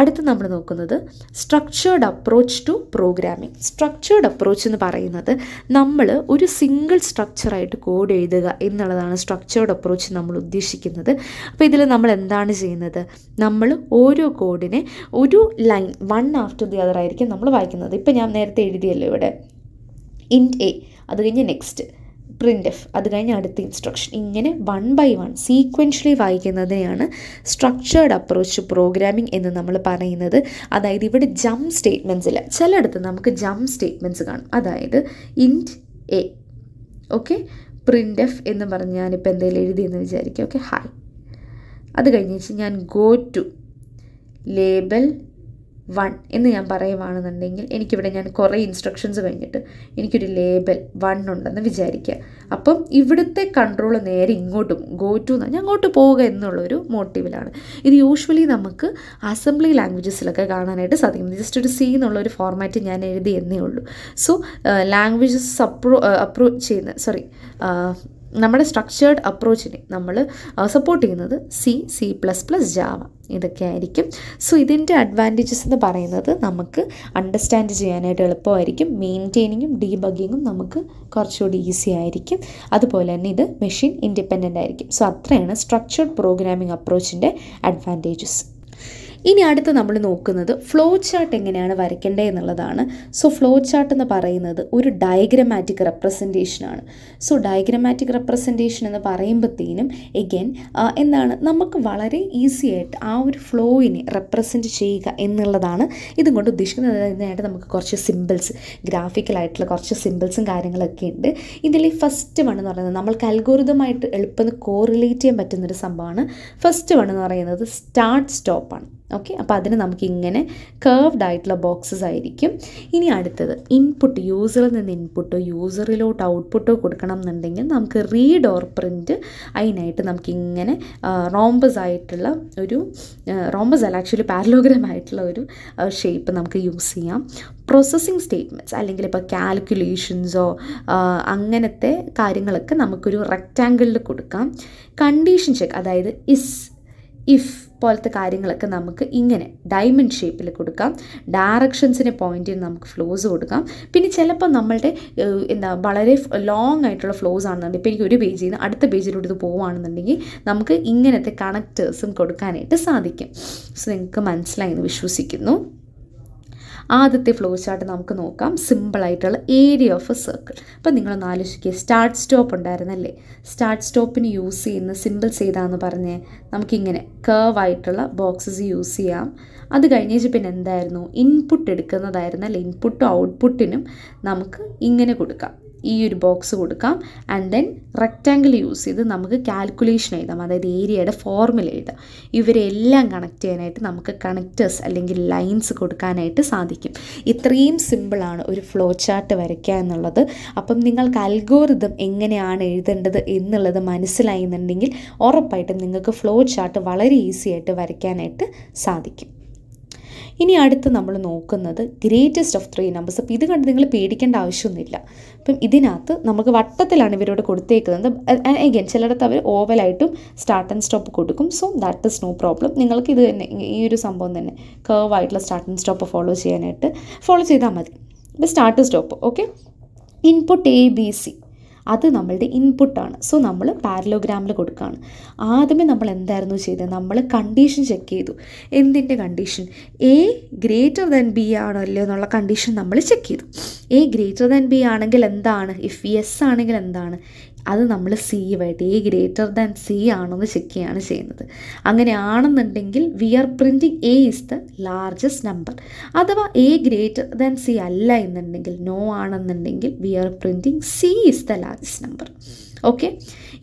അടുത്ത് നമ്മൾ നോക്കുന്നത് structured approach to programming structured approach എന്ന് പറയുന്നത് നമ്മൾ ഒരു സിംഗിൾ സ്ട്രക്ചറായിട്ട് കോഡ് എഴുതുക എന്നുള്ളതാണ് സ്ട്രക്ചേർഡ് അപ്രോച്ച് നമ്മൾ ഉദ്ദേശിക്കുന്നത് അപ്പോൾ ഇതിൽ നമ്മൾ എന്താണ് ചെയ്യുന്നത് നമ്മൾ ഓരോ കോഡിനെ ഒരു line one after the other ആയിരിക്കും നമ്മൾ വായിക്കുന്നത് ഇപ്പം ഞാൻ നേരത്തെ എഴുതിയല്ലോ ഇവിടെ ഇൻ എ അത് കഴിഞ്ഞ് നെക്സ്റ്റ് പ്രിൻ്റ് എഫ് അത് കഴിഞ്ഞ് അടുത്ത ഇൻസ്ട്രക്ഷൻ ഇങ്ങനെ വൺ ബൈ വൺ സീക്വൻഷ്യലി വായിക്കുന്നതിനെയാണ് സ്ട്രക്ചേർഡ് അപ്രോച്ച് ടു പ്രോഗ്രാമിംഗ് എന്ന് നമ്മൾ പറയുന്നത് അതായത് ഇവിടെ ജമ്പ് സ്റ്റേറ്റ്മെൻറ്സ് ഇല്ല ചിലയിടത്ത് നമുക്ക് ജമ്പ് സ്റ്റേറ്റ്മെൻറ്സ് കാണും അതായത് int a okay print F എന്ന് പറഞ്ഞ് ഞാനിപ്പോൾ എന്തെങ്കിലും എഴുതിയെന്ന് വിചാരിക്കുക ഓക്കെ ഹായ് അത് കഴിഞ്ഞ് ഞാൻ ഗോ ടു ലേബൽ വൺ എന്ന് ഞാൻ പറയുവാണെന്നുണ്ടെങ്കിൽ എനിക്കിവിടെ ഞാൻ കുറേ ഇൻസ്ട്രക്ഷൻസ് കഴിഞ്ഞിട്ട് എനിക്കൊരു ലേബൽ വൺ ഉണ്ടെന്ന് വിചാരിക്കുക അപ്പം ഇവിടുത്തെ കൺട്രോൾ നേരെ ഇങ്ങോട്ടും ഗോ ടു ഞാൻ അങ്ങോട്ട് പോവുക എന്നുള്ളൊരു മോട്ടീവിലാണ് ഇത് യൂഷ്വലി നമുക്ക് അസംബ്ലി ലാംഗ്വേജസിലൊക്കെ കാണാനായിട്ട് സാധിക്കും ജസ്റ്റ് ഒരു സി എന്നുള്ളൊരു ഫോർമാറ്റ് ഞാൻ എഴുതി എന്നേ ഉള്ളൂ സോ ലാംഗ്വേജസ് അപ്രൂ അപ്രൂവ് ചെയ്യുന്ന സോറി നമ്മുടെ സ്ട്രക്ചേർഡ് അപ്രോച്ചിനെ നമ്മൾ സപ്പോർട്ട് ചെയ്യുന്നത് C C plus plus Java ഇതൊക്കെ ആയിരിക്കും സോ ഇതിൻ്റെ അഡ്വാൻറ്റേജസ് എന്ന് പറയുന്നത് നമുക്ക് അണ്ടർസ്റ്റാൻഡ് ചെയ്യാനായിട്ട് എളുപ്പമായിരിക്കും മെയിൻറ്റെയിനിങ്ങും ഡീബഗിങ്ങും നമുക്ക് കുറച്ചുകൂടി ഈസി ആയിരിക്കും അതുപോലെ തന്നെ ഇത് മെഷീൻ ഇൻഡിപെൻഡൻ്റ് ആയിരിക്കും സോ അത്രയാണ് സ്ട്രക്ചേർഡ് പ്രോഗ്രാമിംഗ് അപ്രോച്ചിൻ്റെ അഡ്വാൻറ്റേജസ് ഇനി അടുത്ത് നമ്മൾ നോക്കുന്നത് ഫ്ലോ ചാർട്ട് എങ്ങനെയാണ് വരയ്ക്കേണ്ടത് എന്നുള്ളതാണ് സോ ഫ്ലോ ചാർട്ട് എന്ന് പറയുന്നത് ഒരു ഡയഗ്രമാറ്റിക് റെപ്രസെൻറ്റേഷനാണ് സോ ഡയഗ്രമാറ്റിക് റെപ്രസെൻറ്റേഷൻ എന്ന് പറയുമ്പോഴത്തേനും എഗെൻ എന്താണ് നമുക്ക് വളരെ ഈസി ആയിട്ട് ആ ഒരു ഫ്ലോയിനെ റെപ്രസെൻറ്റ് ചെയ്യുക എന്നുള്ളതാണ് ഇതും കൊണ്ട് ഉദ്ദേശിക്കുന്നത് നമുക്ക് കുറച്ച് സിമ്പിൾസ് ഗ്രാഫിക്കലായിട്ടുള്ള കുറച്ച് സിമ്പിൾസും കാര്യങ്ങളൊക്കെ ഉണ്ട് ഇതിലെ ഫസ്റ്റ് വൺ എന്ന് പറയുന്നത് നമ്മൾക്ക് അൽഗോരിതമായിട്ട് എളുപ്പം കോറിലേറ്റ് ചെയ്യാൻ പറ്റുന്നൊരു സംഭവമാണ് ഫസ്റ്റ് വൺ എന്ന് പറയുന്നത് സ്റ്റാർട്ട് സ്റ്റോപ്പാണ് ഓക്കെ അപ്പോൾ അതിന് നമുക്കിങ്ങനെ കേർവ്ഡ് ആയിട്ടുള്ള ബോക്സസ് ആയിരിക്കും ഇനി അടുത്തത് ഇൻപുട്ട് യൂസറിൽ നിന്ന് ഇൻപുട്ടോ യൂസറിലോട്ട് ഔട്ട്പുട്ടോ കൊടുക്കണം എന്നുണ്ടെങ്കിൽ നമുക്ക് റീഡ് ഓർ പ്രിൻറ്റ് അതിനായിട്ട് നമുക്കിങ്ങനെ റോംബസ് ആയിട്ടുള്ള ഒരു റോംബസ് അല്ല ആക്ച്വലി പാരലോഗ്രാം ആയിട്ടുള്ള ഒരു ഷേപ്പ് നമുക്ക് യൂസ് ചെയ്യാം പ്രോസസ്സിങ് സ്റ്റേറ്റ്മെൻറ്റ്സ് അല്ലെങ്കിൽ ഇപ്പോൾ കാൽക്കുലേഷൻസോ അങ്ങനത്തെ കാര്യങ്ങളൊക്കെ നമുക്കൊരു റെക്റ്റാങ്കിളിൽ കൊടുക്കാം കണ്ടീഷൻ ചെക്ക് അതായത് ഇസ് ഇഫ് പോലത്തെ കാര്യങ്ങളൊക്കെ നമുക്ക് ഇങ്ങനെ ഡയമണ്ട് ഷേപ്പിൽ കൊടുക്കാം ഡയറക്ഷൻസിന് ചെയ്ത് നമുക്ക് ഫ്ലോസ് കൊടുക്കാം പിന്നെ ചിലപ്പോൾ നമ്മളുടെ എന്താ വളരെ ലോങ് ആയിട്ടുള്ള ഫ്ലോസ് ആണെന്നുണ്ടെങ്കിൽ ഇപ്പോൾ എനിക്ക് ഒരു പേജിൽ നിന്ന് അടുത്ത പേജിലോട്ട് ഇത് പോവുകയാണെന്നുണ്ടെങ്കിൽ നമുക്ക് ഇങ്ങനത്തെ കണക്റ്റേഴ്സും കൊടുക്കാനായിട്ട് സാധിക്കും സോ നിങ്ങൾക്ക് മനസ്സിലായി എന്ന് വിശ്വസിക്കുന്നു ആദ്യത്തെ ഫ്ലോ ചാർട്ട് നമുക്ക് നോക്കാം സിമ്പിളായിട്ടുള്ള ഏരിയ ഓഫ് എ സർക്കിൾ അപ്പോൾ നിങ്ങളൊന്ന് ആലോചിക്കുക സ്റ്റാർട്ട് സ്റ്റോപ്പ് ഉണ്ടായിരുന്നല്ലേ സ്റ്റാർട്ട് സ്റ്റോപ്പിന് യൂസ് ചെയ്യുന്ന സിമ്പിൾസ് ഏതാന്ന് പറഞ്ഞ് നമുക്കിങ്ങനെ കേർവ് ആയിട്ടുള്ള ബോക്സസ് യൂസ് ചെയ്യാം അത് കഴിഞ്ഞേച്ച് പിന്നെ എന്തായിരുന്നു ഇൻപുട്ട് എടുക്കുന്നതായിരുന്നല്ലേ ഇൻപുട്ടും ഔട്ട്പുട്ടിനും നമുക്ക് ഇങ്ങനെ കൊടുക്കാം ഈ ഒരു ബോക്സ് കൊടുക്കാം ആൻഡ് ദെൻ റെക്റ്റാങ്കിൾ യൂസ് ചെയ്ത് നമുക്ക് കാൽക്കുലേഷൻ എഴുതാം അതായത് ഏരിയയുടെ ഫോർമുല എഴുതാം ഇവരെല്ലാം കണക്ട് ചെയ്യാനായിട്ട് നമുക്ക് കണക്റ്റേഴ്സ് അല്ലെങ്കിൽ ലൈൻസ് കൊടുക്കാനായിട്ട് സാധിക്കും ഇത്രയും സിമ്പിളാണ് ഒരു ഫ്ലോ ചാർട്ട് വരയ്ക്കുക എന്നുള്ളത് അപ്പം നിങ്ങൾക്ക് അൽഗോറിതം എങ്ങനെയാണ് എഴുതേണ്ടത് എന്നുള്ളത് മനസ്സിലായി എന്നുണ്ടെങ്കിൽ ഉറപ്പായിട്ടും നിങ്ങൾക്ക് ഫ്ലോ ചാർട്ട് വളരെ ഈസി ആയിട്ട് വരയ്ക്കാനായിട്ട് സാധിക്കും ഇനി അടുത്ത് നമ്മൾ നോക്കുന്നത് ഗ്രേറ്റസ്റ്റ് ഓഫ് ത്രീ നമ്പേഴ്സ് അപ്പോൾ ഇത് കണ്ട് നിങ്ങൾ പേടിക്കേണ്ട ആവശ്യമൊന്നുമില്ല അപ്പം ഇതിനകത്ത് നമുക്ക് വട്ടത്തിലാണ് ഇവരോട് കൊടുത്തേക്കുന്നത് എഗൻ ചിലയിടത്ത് അവർ ഓവലായിട്ടും സ്റ്റാർട്ട് ആൻഡ് സ്റ്റോപ്പ് കൊടുക്കും so that is no problem നിങ്ങൾക്ക് ഇത് തന്നെ ഈ ഒരു സംഭവം തന്നെ കേവായിട്ടുള്ള സ്റ്റാർട്ട് ആൻഡ് സ്റ്റോപ്പ് ഫോളോ ചെയ്യാനായിട്ട് ഫോളോ ചെയ്താൽ മതി ഇപ്പോൾ start stop okay input A B C അത് നമ്മളുടെ ഇൻപുട്ടാണ് സോ നമ്മൾ പാരലോഗ്രാമിൽ കൊടുക്കുകയാണ് ആദ്യമേ നമ്മൾ എന്തായിരുന്നു ചെയ്തത് നമ്മൾ കണ്ടീഷൻ ചെക്ക് ചെയ്തു എന്തിൻ്റെ condition A greater than B ആണോ അല്ലയോ എന്നുള്ള കണ്ടീഷൻ നമ്മൾ ചെക്ക് ചെയ്തു എ ഗ്രേറ്റർ ദാൻ ബി ആണെങ്കിൽ എന്താണ് ഇഫ് യെസ് ആണെങ്കിൽ എന്താണ് അത് നമ്മൾ സി ആയിട്ട് എ ഗ്രേറ്റർ ദാൻ സി ആണെന്ന് ചെക്ക് ചെയ്യാണ് ചെയ്യുന്നത് ആണെന്നുണ്ടെങ്കിൽ we are printing A is the largest number അഥവാ എ ഗ്രേറ്റർ ദാൻ സി അല്ല എന്നുണ്ടെങ്കിൽ നോ ആണെന്നുണ്ടെങ്കിൽ we are printing C is the largest number okay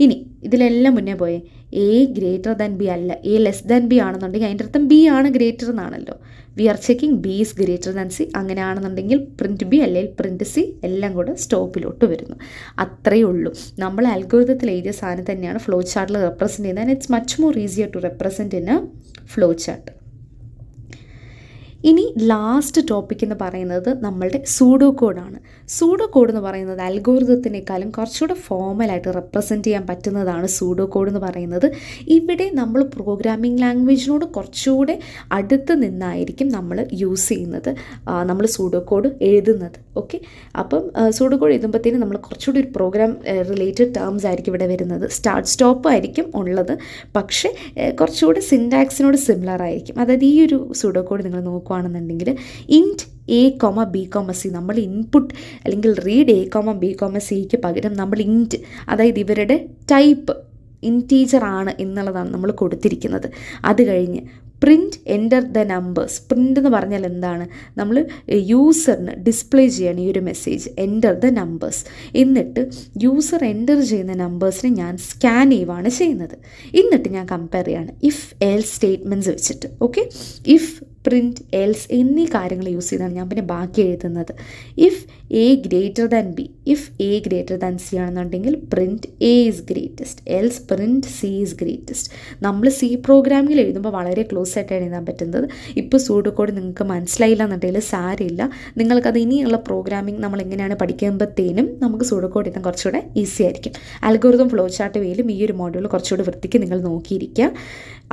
ഇനി ഇതിലെല്ലാം മുന്നേ പോയേ എ ഗ്രേറ്റർ ദാൻ ബി അല്ല എ ലെസ് ദാൻ ബി ആണെന്നുണ്ടെങ്കിൽ അതിൻ്റെ അർത്ഥം ബി ആണ് ഗ്രേറ്റർ എന്നാണല്ലോ we are checking B is greater than C അങ്ങനെയാണെന്നുണ്ടെങ്കിൽ പ്രിൻറ്റ് ബി അല്ലെങ്കിൽ പ്രിൻറ്റ് സി എല്ലാം കൂടെ സ്റ്റോപ്പിലോട്ട് വരുന്നു അത്രയേ ഉള്ളൂ നമ്മൾ അൽഗോരിതത്തിൽ എഴുതിയ സാധനം തന്നെയാണ് ഫ്ലോ ചാർട്ടിൽ റെപ്രസെൻറ്റ് ചെയ്യുന്നത് and it's much more easier to represent in a flow chart ഇനി ലാസ്റ്റ് ടോപ്പിക് എന്ന് പറയുന്നത് നമ്മളുടെ സൂഡോ കോഡാണ് സൂഡോ കോഡ് എന്ന് പറയുന്നത് അൽഗോരിതത്തിനേക്കാളും കുറച്ചുകൂടെ ഫോമലായിട്ട് റെപ്രസെൻറ്റ് ചെയ്യാൻ പറ്റുന്നതാണ് സൂഡോ കോഡ് എന്ന് പറയുന്നത് ഇവിടെ നമ്മൾ പ്രോഗ്രാമിംഗ് ലാംഗ്വേജിനോട് കുറച്ചുകൂടെ അടുത്ത് നിന്നായിരിക്കും നമ്മൾ യൂസ് ചെയ്യുന്നത് നമ്മൾ സൂഡോ കോഡ് എഴുതുന്നത് ഓക്കെ അപ്പം സൂഡോ കോഡ് എഴുതുമ്പോഴത്തേനും നമ്മൾ കുറച്ചുകൂടി ഒരു പ്രോഗ്രാം റിലേറ്റഡ് ടേംസ് ആയിരിക്കും ഇവിടെ വരുന്നത് സ്റ്റാർട്ട് സ്റ്റോപ്പ് ആയിരിക്കും ഉള്ളത് പക്ഷേ കുറച്ചുകൂടെ സിൻഡാക്സിനോട് സിമിലർ ആയിരിക്കും അതായത് ഈ ഒരു സൂഡോ കോഡ് നിങ്ങൾ നോക്കുക നോക്കുകയാണെന്നുണ്ടെങ്കിൽ int A comma B comma C നമ്മൾ ഇൻപുട്ട് അല്ലെങ്കിൽ read A comma B comma സിക്ക് പകരം നമ്മൾ ഇൻറ്റ് അതായത് ഇവരുടെ ടൈപ്പ് ഇൻറ്റീജർ ആണ് എന്നുള്ളതാണ് നമ്മൾ കൊടുത്തിരിക്കുന്നത് അത് കഴിഞ്ഞ് print enter the numbers print എന്ന് പറഞ്ഞാൽ എന്താണ് നമ്മൾ യൂസറിന് ഡിസ്പ്ലേ ചെയ്യണം ഈ ഒരു മെസ്സേജ് എൻ്റർ ദ നമ്പേഴ്സ് എന്നിട്ട് യൂസർ എൻ്റർ ചെയ്യുന്ന നമ്പേഴ്സിനെ ഞാൻ സ്കാൻ ചെയ്യുവാണ് ചെയ്യുന്നത് എന്നിട്ട് ഞാൻ കമ്പയർ ചെയ്യാണ് ഇഫ് എൽ സ്റ്റേറ്റ്മെൻറ്റ്സ് വെച്ചിട്ട് ഓക്കെ ഇഫ് പ്രിൻറ്റ് എൽസ് എന്നീ കാര്യങ്ങൾ യൂസ് ചെയ്താണ് ഞാൻ പിന്നെ ബാക്കി എഴുതുന്നത് if A greater than B if A greater than C ആണെന്നുണ്ടെങ്കിൽ print A is greatest else print C is greatest നമ്മൾ സി പ്രോഗ്രാമിൽ എഴുതുമ്പോൾ വളരെ ക്ലോസ് ആയിട്ട് എഴുതാൻ പറ്റുന്നത് ഇപ്പോൾ സൂഡോക്കോഡ് നിങ്ങൾക്ക് മനസ്സിലായില്ല എന്നുണ്ടെങ്കിൽ സാരമില്ല നിങ്ങൾക്കത് ഇനിയുള്ള പ്രോഗ്രാമിംഗ് നമ്മൾ എങ്ങനെയാണ് പഠിക്കുമ്പോഴത്തേനും നമുക്ക് സൂഡോക്കോഡ് എഴുതാൻ കുറച്ചുകൂടെ ഈസി ആയിരിക്കും അൽഗോറിതം ഫ്ലോ ചാർട്ട് വേലും ഈ ഒരു മോഡ്യൂൾ കുറച്ചുകൂടി വൃത്തിക്ക് നിങ്ങൾ നോക്കിയിരിക്കുക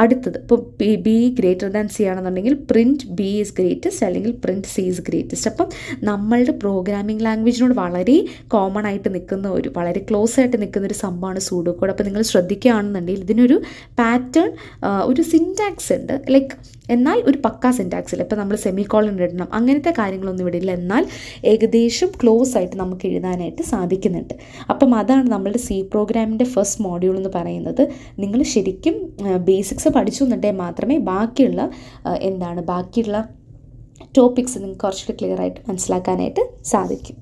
അടുത്തത് ഇപ്പോൾ ബി ഗ്രേറ്റർ ദാൻ സി ആണെന്നുണ്ടെങ്കിൽ പ്രി പ്രിൻറ്റ് ബി ഈസ് ഗ്രേറ്റസ്റ്റ് അല്ലെങ്കിൽ പ്രിൻറ്റ് സി ഈസ് ഗ്രേറ്റസ്റ്റ് അപ്പം നമ്മളുടെ പ്രോഗ്രാമിംഗ് ലാംഗ്വേജിനോട് വളരെ കോമൺ ആയിട്ട് നിൽക്കുന്ന ഒരു വളരെ ക്ലോസ് ആയിട്ട് നിൽക്കുന്ന ഒരു സംഭവമാണ് സൂഡോക്കോഡ് അപ്പോൾ നിങ്ങൾ ശ്രദ്ധിക്കുകയാണെന്നുണ്ടെങ്കിൽ ഇതിനൊരു പാറ്റേൺ ഒരു സിൻറ്റാക്സ് ഉണ്ട് ലൈക്ക് എന്നാൽ ഒരു പക്ക സെൻറ്റാക്സിൽ ഇപ്പോൾ നമ്മൾ സെമി കോളൻ ഇടണം അങ്ങനത്തെ കാര്യങ്ങളൊന്നും ഇവിടെ ഇല്ല എന്നാൽ ഏകദേശം ക്ലോസ് ആയിട്ട് നമുക്ക് എഴുതാനായിട്ട് സാധിക്കുന്നുണ്ട് അപ്പം അതാണ് നമ്മളുടെ സി പ്രോഗ്രാമിൻ്റെ ഫസ്റ്റ് മോഡ്യൂൾ എന്ന് പറയുന്നത് നിങ്ങൾ ശരിക്കും ബേസിക്സ് പഠിച്ചു എന്നുണ്ടെങ്കിൽ മാത്രമേ ബാക്കിയുള്ള എന്താണ് ബാക്കിയുള്ള ടോപ്പിക്സ് നിങ്ങൾക്ക് കുറച്ചുകൂടി ക്ലിയർ ആയിട്ട് മനസ്സിലാക്കാനായിട്ട് സാധിക്കും